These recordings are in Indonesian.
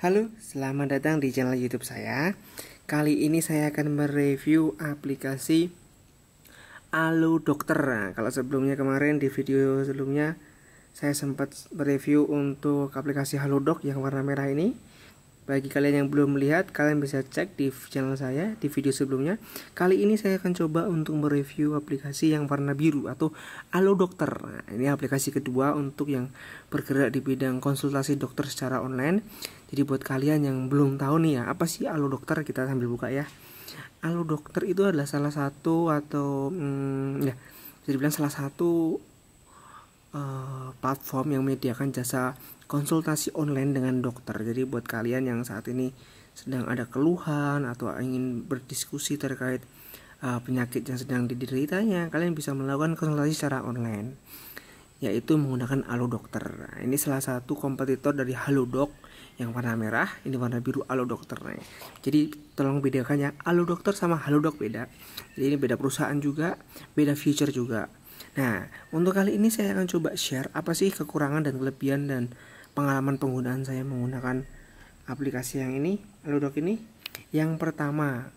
Halo, selamat datang di channel YouTube saya. Kali ini saya akan mereview aplikasi Alu Dokter. Nah, kalau sebelumnya kemarin di video sebelumnya saya sempat mereview untuk aplikasi Halo Dok yang warna merah ini. Bagi kalian yang belum melihat, kalian bisa cek di channel saya di video sebelumnya. Kali ini saya akan coba untuk mereview aplikasi yang warna biru atau Alu Dokter. Nah, ini aplikasi kedua untuk yang bergerak di bidang konsultasi dokter secara online jadi buat kalian yang belum tahu nih ya, apa sih alo dokter? Kita sambil buka ya. Alo dokter itu adalah salah satu atau hmm, ya bisa dibilang salah satu uh, platform yang menyediakan jasa konsultasi online dengan dokter. Jadi buat kalian yang saat ini sedang ada keluhan atau ingin berdiskusi terkait uh, penyakit yang sedang dideritanya, kalian bisa melakukan konsultasi secara online yaitu menggunakan Alu Dokter. Nah, ini salah satu kompetitor dari Halodoc yang warna merah ini warna biru alo dokter nih. jadi tolong bedakan ya alo dokter sama halo dok beda jadi ini beda perusahaan juga beda feature juga nah untuk kali ini saya akan coba share apa sih kekurangan dan kelebihan dan pengalaman penggunaan saya menggunakan aplikasi yang ini alo dok ini yang pertama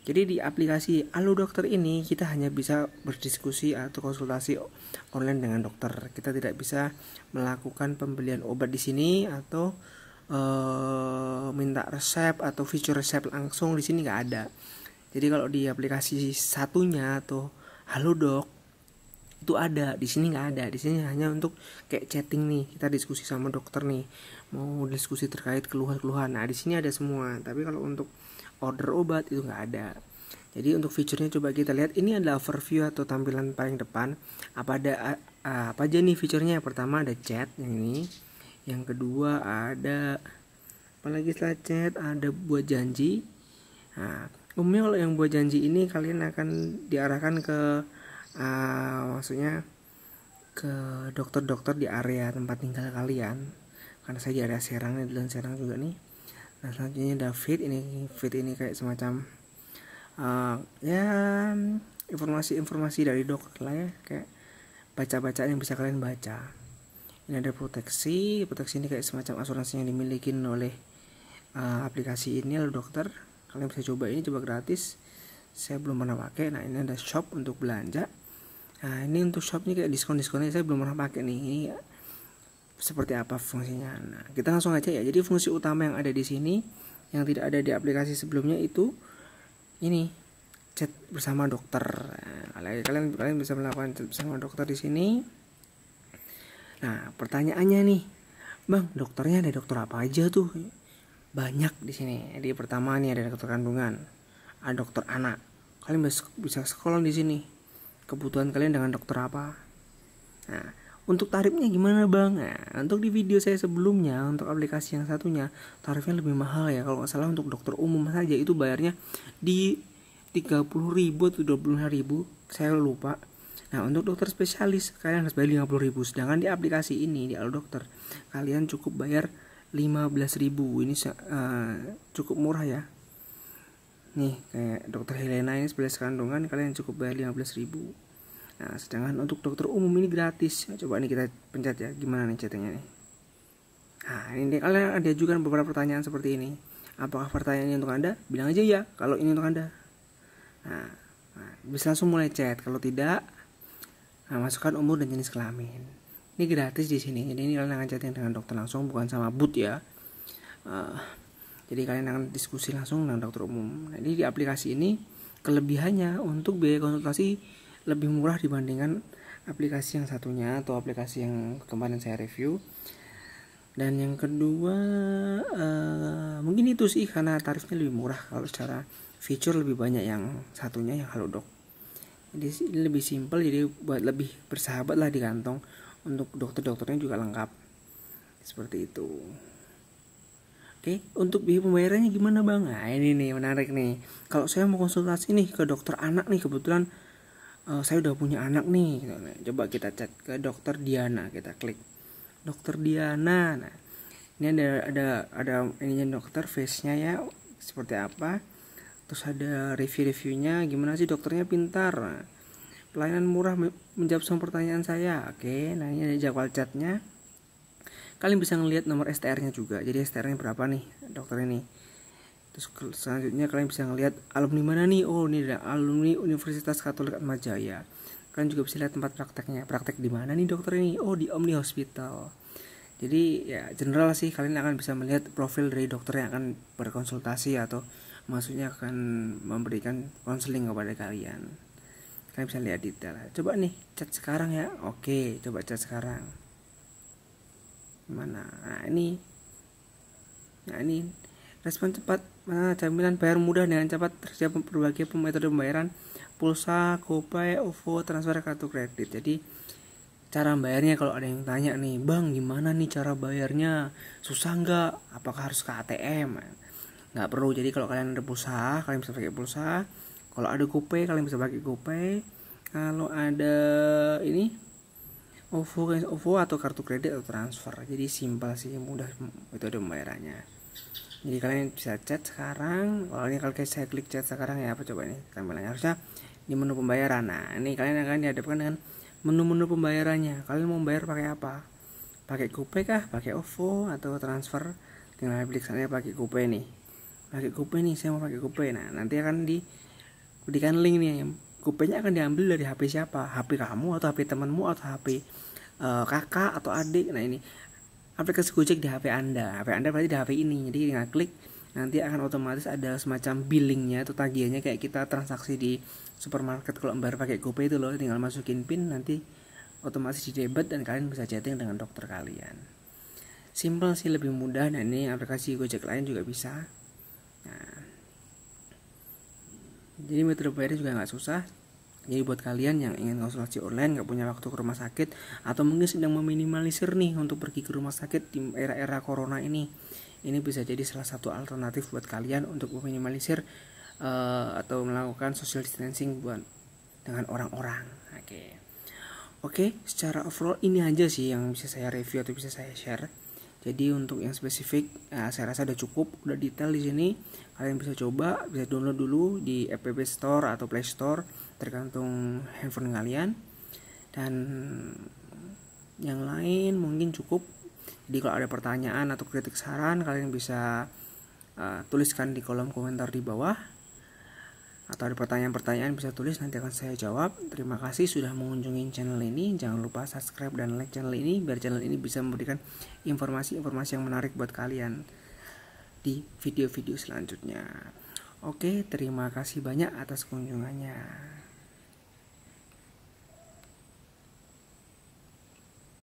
jadi di aplikasi Alo Dokter ini kita hanya bisa berdiskusi atau konsultasi online dengan dokter. Kita tidak bisa melakukan pembelian obat di sini atau Eh, minta resep atau fitur resep langsung di sini nggak ada jadi kalau di aplikasi satunya atau halo dok itu ada di sini nggak ada di sini hanya untuk kayak chatting nih kita diskusi sama dokter nih mau diskusi terkait keluhan-keluhan nah di sini ada semua tapi kalau untuk order obat itu nggak ada jadi untuk fiturnya coba kita lihat ini adalah overview atau tampilan paling depan apa ada apa aja nih fiturnya pertama ada chat yang ini yang kedua ada apalagi setelah chat ada buat janji nah, umumnya kalau yang buat janji ini kalian akan diarahkan ke uh, maksudnya ke dokter-dokter di area tempat tinggal kalian karena saya di area Serang di Serang juga nih nah selanjutnya David ini feed ini kayak semacam uh, ya informasi-informasi dari dokter lah ya kayak baca-bacaan yang bisa kalian baca ini ada proteksi proteksi ini kayak semacam asuransi yang dimiliki oleh uh, aplikasi ini lalu dokter kalian bisa coba ini coba gratis saya belum pernah pakai nah ini ada shop untuk belanja nah ini untuk shopnya kayak diskon diskonnya saya belum pernah pakai nih ini seperti apa fungsinya nah kita langsung aja ya jadi fungsi utama yang ada di sini yang tidak ada di aplikasi sebelumnya itu ini chat bersama dokter nah, kalian kalian bisa melakukan chat bersama dokter di sini Nah, pertanyaannya nih, Bang, dokternya ada dokter apa aja tuh? Banyak di sini. Di pertama nih ada dokter kandungan, ada dokter anak. Kalian bisa sekolah di sini. Kebutuhan kalian dengan dokter apa? Nah, untuk tarifnya gimana bang? Nah, untuk di video saya sebelumnya untuk aplikasi yang satunya tarifnya lebih mahal ya kalau nggak salah untuk dokter umum saja itu bayarnya di 30 ribu atau 25 ribu saya lupa Nah, untuk dokter spesialis kalian harus bayar 50.000, sedangkan di aplikasi ini di Dokter kalian cukup bayar 15.000. Ini uh, cukup murah ya. Nih, kayak dokter Helena ini spesialis kandungan kalian cukup bayar 15.000. Nah, sedangkan untuk dokter umum ini gratis. Nah, coba ini kita pencet ya, gimana nih chatnya nih. Nah, ini kalian ada juga beberapa pertanyaan seperti ini. Apakah pertanyaan ini untuk Anda? Bilang aja ya kalau ini untuk Anda. Nah, nah bisa langsung mulai chat. Kalau tidak, Nah, masukkan umur dan jenis kelamin. Ini gratis di sini. Jadi ini kalian akan chatting dengan dokter langsung, bukan sama but ya. Uh, jadi kalian akan diskusi langsung dengan dokter umum. Nah, ini di aplikasi ini kelebihannya untuk biaya konsultasi lebih murah dibandingkan aplikasi yang satunya atau aplikasi yang kemarin saya review. Dan yang kedua uh, mungkin itu sih karena tarifnya lebih murah kalau secara fitur lebih banyak yang satunya yang halodoc jadi lebih simpel jadi buat lebih bersahabat lah di kantong untuk dokter-dokternya juga lengkap seperti itu oke untuk biaya pembayarannya gimana bang nah ini nih menarik nih kalau saya mau konsultasi nih ke dokter anak nih kebetulan uh, saya udah punya anak nih nah, coba kita chat ke dokter Diana kita klik dokter Diana nah ini ada ada ada ininya dokter face nya ya seperti apa terus ada review-reviewnya gimana sih dokternya pintar pelayanan murah menjawab semua pertanyaan saya oke nah ini ada jadwal chatnya kalian bisa ngelihat nomor STR-nya juga jadi STR-nya berapa nih dokter ini terus selanjutnya kalian bisa ngelihat alumni mana nih oh ini ada alumni Universitas Katolik Majaya, kalian juga bisa lihat tempat prakteknya praktek di mana nih dokter ini oh di Omni Hospital jadi ya general sih kalian akan bisa melihat profil dari dokter yang akan berkonsultasi atau maksudnya akan memberikan konseling kepada kalian kalian bisa lihat detail coba nih chat sekarang ya oke coba chat sekarang mana nah ini nah ini respon cepat nah, jaminan bayar mudah dengan cepat tersedia berbagai metode pembayaran pulsa gopay ovo transfer kartu kredit jadi cara bayarnya kalau ada yang tanya nih bang gimana nih cara bayarnya susah nggak apakah harus ke ATM nggak perlu jadi kalau kalian ada pulsa kalian bisa pakai pulsa kalau ada GoPay kalian bisa pakai GoPay kalau ada ini OVO OVO atau kartu kredit atau transfer jadi simpel sih mudah itu ada pembayarannya jadi kalian bisa chat sekarang kalau ini kalau saya klik chat sekarang ya apa coba ini tampilannya harusnya di menu pembayaran nah ini kalian akan dihadapkan dengan menu-menu pembayarannya kalian mau bayar pakai apa pakai GoPay kah pakai OVO atau transfer tinggal klik saja ya, pakai GoPay nih pakai kope nih saya mau pakai GoPay nah nanti akan di berikan link nih GoPay-nya akan diambil dari HP siapa HP kamu atau HP temanmu atau HP uh, eh, kakak atau adik nah ini aplikasi Gojek di HP Anda HP Anda berarti di HP ini jadi tinggal klik nanti akan otomatis ada semacam billingnya atau tagihannya kayak kita transaksi di supermarket kalau bayar pakai kope itu loh tinggal masukin pin nanti otomatis di debit dan kalian bisa chatting dengan dokter kalian simple sih lebih mudah dan nah, ini aplikasi Gojek lain juga bisa nah jadi metode bayarnya juga nggak susah jadi buat kalian yang ingin konsultasi online nggak punya waktu ke rumah sakit atau mungkin sedang meminimalisir nih untuk pergi ke rumah sakit di era-era corona ini ini bisa jadi salah satu alternatif buat kalian untuk meminimalisir uh, atau melakukan social distancing buat dengan orang-orang oke okay. oke okay, secara overall ini aja sih yang bisa saya review atau bisa saya share jadi untuk yang spesifik nah, saya rasa udah cukup udah detail di sini kalian bisa coba bisa download dulu di app store atau play store tergantung handphone kalian dan yang lain mungkin cukup jadi kalau ada pertanyaan atau kritik saran kalian bisa uh, tuliskan di kolom komentar di bawah atau ada pertanyaan-pertanyaan bisa tulis nanti akan saya jawab. Terima kasih sudah mengunjungi channel ini. Jangan lupa subscribe dan like channel ini biar channel ini bisa memberikan informasi-informasi yang menarik buat kalian di video-video selanjutnya. Oke, terima kasih banyak atas kunjungannya.